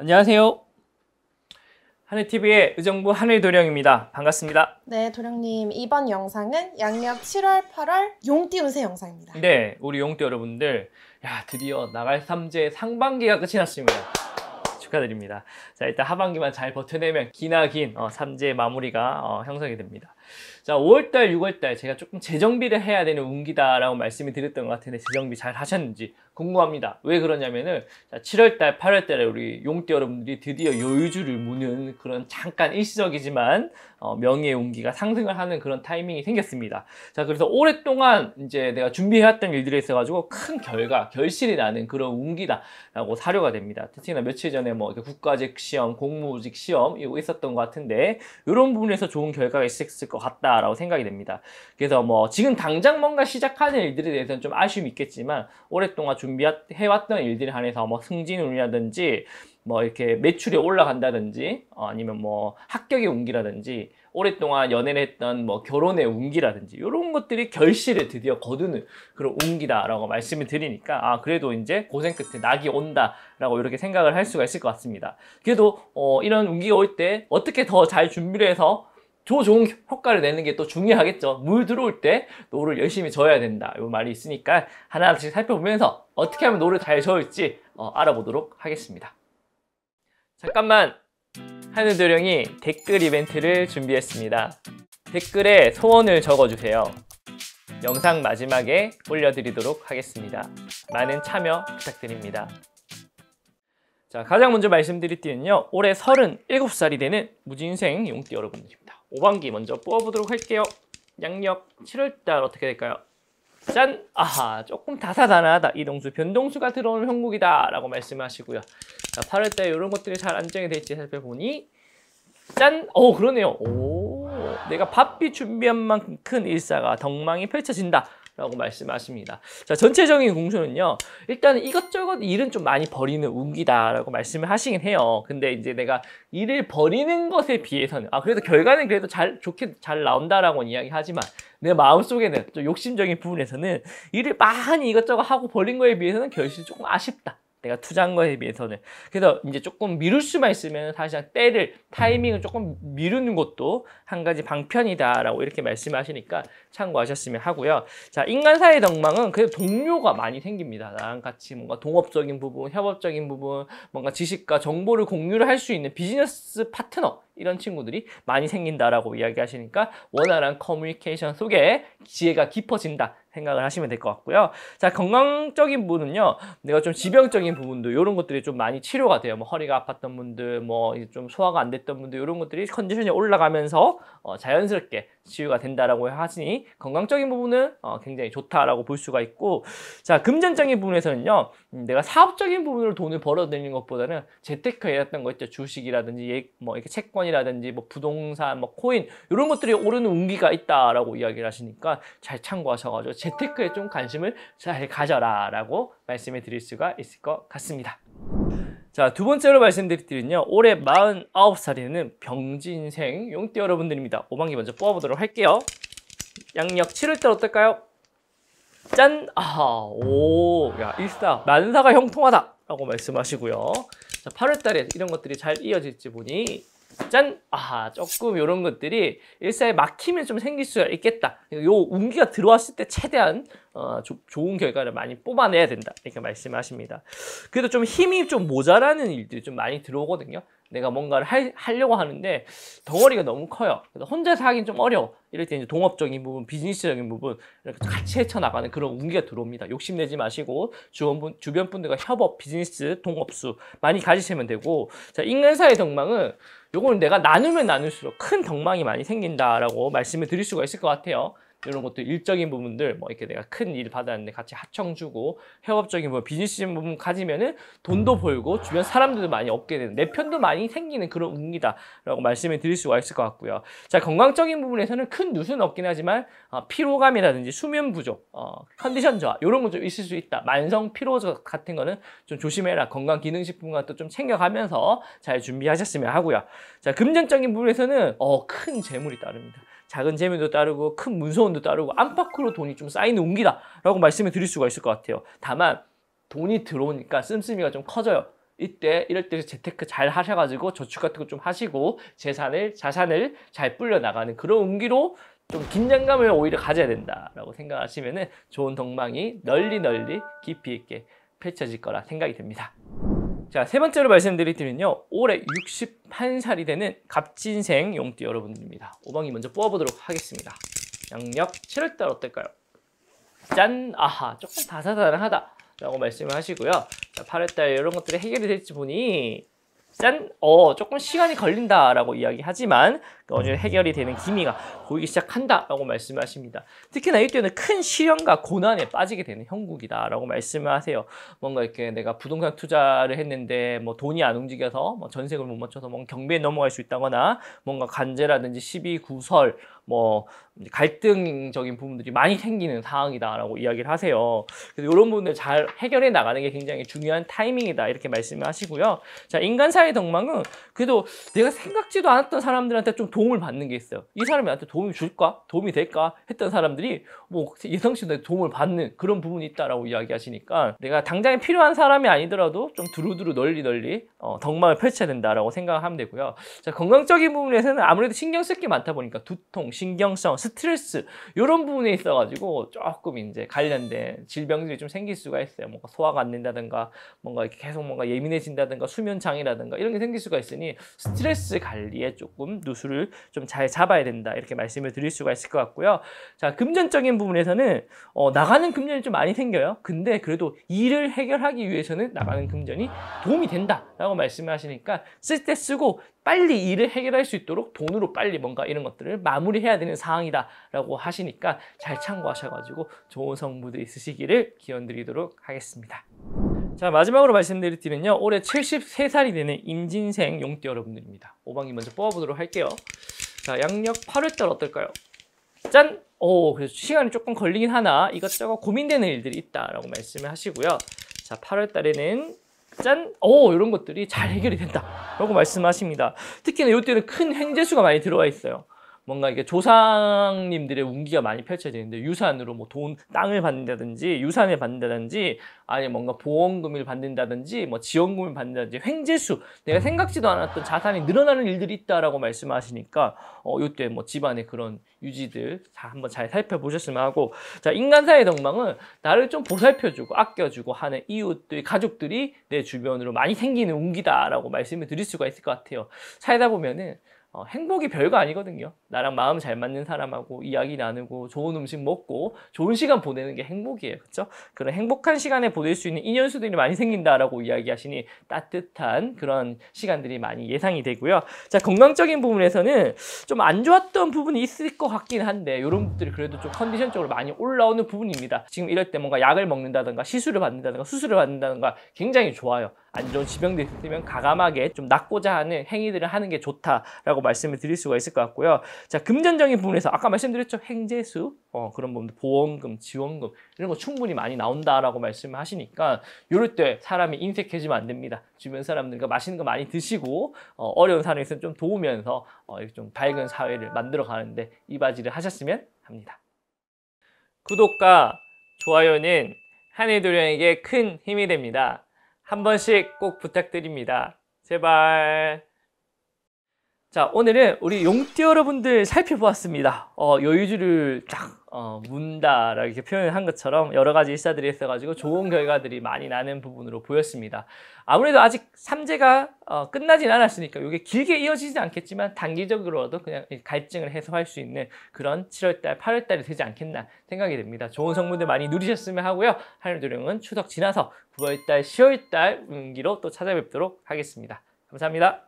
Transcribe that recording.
안녕하세요. 하늘TV의 의정부 하늘도령입니다. 반갑습니다. 네, 도령님. 이번 영상은 양력 7월, 8월 용띠 운세 영상입니다. 네, 우리 용띠 여러분들 야 드디어 나갈 삼재 상반기가 끝이 났습니다. 축하드립니다. 자 일단 하반기만 잘 버텨내면 기나 긴 어, 삼재 마무리가 어, 형성이 됩니다. 자, 5월달, 6월달 제가 조금 재정비를 해야 되는 운기다라고 말씀을 드렸던 것 같은데 재정비 잘 하셨는지 궁금합니다. 왜 그러냐면은 자, 7월달, 8월달에 우리 용띠 여러분들이 드디어 여유주를 무는 그런 잠깐 일시적이지만 어, 명예의 운기가 상승을 하는 그런 타이밍이 생겼습니다. 자, 그래서 오랫동안 이제 내가 준비해왔던 일들이 있어가지고 큰 결과, 결실이 나는 그런 운기다라고 사료가 됩니다. 특히나 며칠 전에 뭐 국가직 시험, 공무직 시험 이거 있었던 것 같은데 이런 부분에서 좋은 결과가 있었을 것것 같다라고 생각이 됩니다. 그래서 뭐 지금 당장 뭔가 시작하는 일들에 대해서는 좀 아쉬움이 있겠지만 오랫동안 준비해왔던 일들에 한해서 뭐 승진운이라든지 뭐 이렇게 매출이 올라간다든지 어, 아니면 뭐 합격의 운기라든지 오랫동안 연애를 했던 뭐 결혼의 운기라든지 이런 것들이 결실을 드디어 거두는 그런 운기다라고 말씀을 드리니까 아 그래도 이제 고생 끝에 낙이 온다라고 이렇게 생각을 할 수가 있을 것 같습니다. 그래도 어 이런 운기가 올 때 어떻게 더 잘 준비를 해서 조 좋은 효과를 내는 게 또 중요하겠죠. 물 들어올 때 노를 열심히 저어야 된다. 이 말이 있으니까 하나씩 살펴보면서 어떻게 하면 노를 잘 저을지 어, 알아보도록 하겠습니다. 잠깐만! 하늘도령이 댓글 이벤트를 준비했습니다. 댓글에 소원을 적어주세요. 영상 마지막에 올려드리도록 하겠습니다. 많은 참여 부탁드립니다. 자, 가장 먼저 말씀드릴 띠는요. 올해 37살이 되는 무진생 용띠 여러분들입니다. 5반기 먼저 뽑아보도록 할게요. 양력 7월달 어떻게 될까요? 짠! 아하, 조금 다사다난하다 이동수, 변동수가 들어오는 형국이다. 라고 말씀하시고요. 자, 8월달 이런 것들이 잘 안정이 될지 살펴보니 짠! 어 그러네요. 오, 내가 바삐 준비한 만큼 큰 일사가 덕망이 펼쳐진다. 라고 말씀하십니다. 자, 전체적인 공수는요, 일단 이것저것 일은 좀 많이 버리는 운기다라고 말씀을 하시긴 해요. 근데 이제 내가 일을 버리는 것에 비해서는, 아, 그래도 결과는 그래도 잘, 좋게 잘 나온다라고 이야기하지만, 내 마음속에는 좀 욕심적인 부분에서는 일을 많이 이것저것 하고 버린 거에 비해서는 결실이 조금 아쉽다. 내가 투자한 거에 비해서는 그래서 이제 조금 미룰 수만 있으면 사실상 때를 타이밍을 조금 미루는 것도 한 가지 방편이다라고 이렇게 말씀하시니까 참고하셨으면 하고요. 자 인간 사회 덕망은 그래도 동료가 많이 생깁니다. 나랑 같이 뭔가 동업적인 부분, 협업적인 부분, 뭔가 지식과 정보를 공유를 할 수 있는 비즈니스 파트너 이런 친구들이 많이 생긴다라고 이야기하시니까 원활한 커뮤니케이션 속에 지혜가 깊어진다 생각을 하시면 될 것 같고요. 자, 건강적인 부 분은요, 내가 좀 지병적인 부분도 이런 것들이 좀 많이 치료가 돼요. 뭐 허리가 아팠던 분들, 뭐 좀 소화가 안 됐던 분들 이런 것들이 컨디션이 올라가면서 어, 자연스럽게 치유가 된다라고 하시니 건강적인 부분은 어, 굉장히 좋다라고 볼 수가 있고, 자, 금전적인 부분에서는요, 음, 내가 사업적인 부분으로 돈을 벌어들이는 것보다는 재테크에왔던거 있죠. 주식이라든지 예, 뭐 이렇게 채권이라든지 뭐 부동산, 뭐 코인 이런 것들이 오르는 운기가 있다라고 이야기를 하시니까 잘 참고하셔가지고 재테크에 좀 관심을 잘 가져라라고 말씀해 드릴 수가 있을 것 같습니다. 자, 두 번째로 말씀드릴게요. 올해 49살에는 병진생 용띠 여러분들입니다. 오방기 먼저 뽑아보도록 할게요. 양력 7월달 어떨까요? 짠! 아, 오, 야, 일사, 만사가 형통하다! 라고 말씀하시고요. 자, 8월달에 이런 것들이 잘 이어질지 보니, 짠! 아, 조금 이런 것들이 일사에 막히면좀 생길 수가 있겠다. 요 운기가 들어왔을 때 최대한 어, 조, 좋은 결과를 많이 뽑아내야 된다 이렇게 말씀하십니다. 그래도 좀 힘이 좀 모자라는 일들이 좀 많이 들어오거든요. 내가 뭔가를 할, 하려고 하는데 덩어리가 너무 커요. 그래서 혼자서 하긴 좀 어려워. 이럴 때 이제 동업적인 부분, 비즈니스적인 부분 이렇게 같이 헤쳐나가는 그런 운기가 들어옵니다. 욕심내지 마시고 주변분, 주변 분들과 협업, 비즈니스, 동업수 많이 가지시면 되고 자 인간사의 덕망은 요거는 내가 나누면 나눌수록 큰 덕망이 많이 생긴다라고 말씀을 드릴 수가 있을 것 같아요. 이런 것도 일적인 부분들 뭐 이렇게 내가 큰 일 받았는데 같이 하청 주고 협업적인 부분 비즈니스적인 부분 가지면은 돈도 벌고 주변 사람들도 많이 얻게 되는 내 편도 많이 생기는 그런 운이다라고 말씀을 드릴 수가 있을 것 같고요. 자 건강적인 부분에서는 큰 뉴스는 없긴 하지만 어, 피로감이라든지 수면 부족, 어, 컨디션 저하 이런 거좀 있을 수 있다. 만성 피로 같은 거는 좀 조심해라. 건강 기능식품 같은 좀 챙겨가면서 잘 준비하셨으면 하고요. 자 금전적인 부분에서는 어, 큰 재물이 따릅니다. 작은 재미도 따르고 큰 문서원도 따르고 안팎으로 돈이 좀 쌓이는 옮기다라고 말씀을 드릴 수가 있을 것 같아요. 다만 돈이 들어오니까 씀씀이가 좀 커져요. 이때 이럴 때 재테크 잘 하셔가지고 저축 같은 거 좀 하시고 재산을 자산을 잘 불려 나가는 그런 운기로 좀 긴장감을 오히려 가져야 된다라고 생각하시면은 좋은 덕망이 널리 널리 깊이 있게 펼쳐질 거라 생각이 됩니다. 자, 세 번째로 말씀드릴때는요 올해 61살이 되는 갑진생 용띠 여러분들입니다. 오방이 먼저 뽑아보도록 하겠습니다. 양력 7월달 어떨까요? 짠! 아하, 조금 다사다난하다. 라고 말씀을 하시고요. 자, 8월달 이런 것들이 해결이 될지 보니 짠! 어, 조금 시간이 걸린다라고 이야기하지만 그 어느 해결이 되는 기미가 보이기 시작한다라고 말씀하십니다. 특히나 이때는 큰 시련과 고난에 빠지게 되는 형국이다라고 말씀하세요. 을 뭔가 이렇게 내가 부동산 투자를 했는데 뭐 돈이 안 움직여서 뭐 전세금을 못 맞춰서 뭔 경비에 넘어갈 수 있다거나 뭔가 간제라든지 시비 구설 뭐 갈등적인 부분들이 많이 생기는 상황이다라고 이야기를 하세요. 그래서 이런 부분들 잘 해결해 나가는 게 굉장히 중요한 타이밍이다 이렇게 말씀을 하시고요. 자 인간 사회 덕망은 그래도 내가 생각지도 않았던 사람들한테 좀 도움을 받는 게 있어요. 이 사람이 나한테 도움이 줄까? 도움이 될까? 했던 사람들이 뭐 예상치도 도움을 받는 그런 부분이 있다라고 이야기하시니까 내가 당장에 필요한 사람이 아니더라도 좀 두루두루 널리 널리 어, 덕망을 펼쳐야 된다라고 생각하면 되고요. 자 건강적인 부분에서는 아무래도 신경 쓸 게 많다 보니까 두통, 신경성, 스트레스 이런 부분에 있어가지고 조금 이제 관련된 질병들이 좀 생길 수가 있어요. 뭔가 소화가 안 된다든가 뭔가 이렇게 계속 뭔가 예민해진다든가 수면 장애라든가 이런 게 생길 수가 있으니 스트레스 관리에 조금 누수를 좀 잘 잡아야 된다 이렇게 말씀을 드릴 수가 있을 것 같고요. 자 금전적인 부분에서는 어, 나가는 금전이 좀 많이 생겨요. 근데 그래도 일을 해결하기 위해서는 나가는 금전이 도움이 된다라고 말씀하시니까 을쓸때 쓰고 빨리 일을 해결할 수 있도록 돈으로 빨리 뭔가 이런 것들을 마무리해야 되는 상황이다 라고 하시니까 잘 참고하셔가지고 좋은 성부들 이 있으시기를 기원드리도록 하겠습니다. 자 마지막으로 말씀드릴 띠는요 올해 73살이 되는 임진생 용띠 여러분들입니다 오방이 먼저 뽑아보도록 할게요 자 양력 8월달 어떨까요? 짠! 오 그래서 시간이 조금 걸리긴 하나 이것저것 고민되는 일들이 있다라고 말씀을 하시고요 자 8월달에는 짠! 오! 이런 것들이 잘 해결이 음. 된다. 라고 말씀하십니다. 특히나 이때는 큰 횡재수가 많이 들어와 있어요. 뭔가 이게 조상님들의 운기가 많이 펼쳐지는데 유산으로 뭐돈 땅을 받는다든지 유산을 받는다든지 아니 뭔가 보험금을 받는다든지 뭐 지원금을 받는다든지 횡재수 내가 생각지도 않았던 자산이 늘어나는 일들이 있다라고 말씀하시니까 어 요때 뭐 집안의 그런 유지들 다 한번 잘 살펴보셨으면 하고 자 인간사의 덕망은 나를 좀 보살펴주고 아껴주고 하는 이웃들 가족들이 내 주변으로 많이 생기는 운기다라고 말씀을 드릴 수가 있을 것 같아요 살다 보면은 어, 행복이 별거 아니거든요. 나랑 마음 잘 맞는 사람하고 이야기 나누고 좋은 음식 먹고 좋은 시간 보내는 게 행복이에요. 그렇죠? 그런 행복한 시간에 보낼 수 있는 인연수들이 많이 생긴다라고 이야기하시니 따뜻한 그런 시간들이 많이 예상이 되고요. 자, 건강적인 부분에서는 좀 안 좋았던 부분이 있을 것 같긴 한데 이런 것들이 그래도 좀 컨디션적으로 많이 올라오는 부분입니다. 지금 이럴 때 뭔가 약을 먹는다든가 시술을 받는다든가 수술을 받는다든가 굉장히 좋아요. 안 좋은 지병도 있으면 가감하게 좀 낫고자 하는 행위들을 하는 게 좋다라고 말씀을 드릴 수가 있을 것 같고요. 자, 금전적인 부분에서 아까 말씀드렸죠. 행재수, 어, 그런 부분 보험금, 지원금 이런 거 충분히 많이 나온다라고 말씀을 하시니까 이럴 때 사람이 인색해지면 안 됩니다. 주변 사람들과 맛있는 거 많이 드시고 어, 려운 사람에서는 좀 도우면서 어, 이렇게 좀 밝은 사회를 만들어 가는데 이바지를 하셨으면 합니다. 구독과 좋아요는 한해도령에게 큰 힘이 됩니다. 한 번씩 꼭 부탁드립니다. 제발. 자, 오늘은 우리 용띠 여러분들 살펴보았습니다. 어, 여유주를 쫙 어, 문다 라고 이렇게 표현을 한 것처럼 여러 가지 일사들이 있어가지고 좋은 결과들이 많이 나는 부분으로 보였습니다. 아무래도 아직 삼재가 어, 끝나진 않았으니까 이게 길게 이어지진 않겠지만 단기적으로라도 그냥 갈증을 해소할 수 있는 그런 7월달, 8월달이 되지 않겠나 생각이 됩니다. 좋은 성분들 많이 누리셨으면 하고요. 하늘 도령은 추석 지나서 9월달, 10월달 운기로 또 찾아뵙도록 하겠습니다. 감사합니다.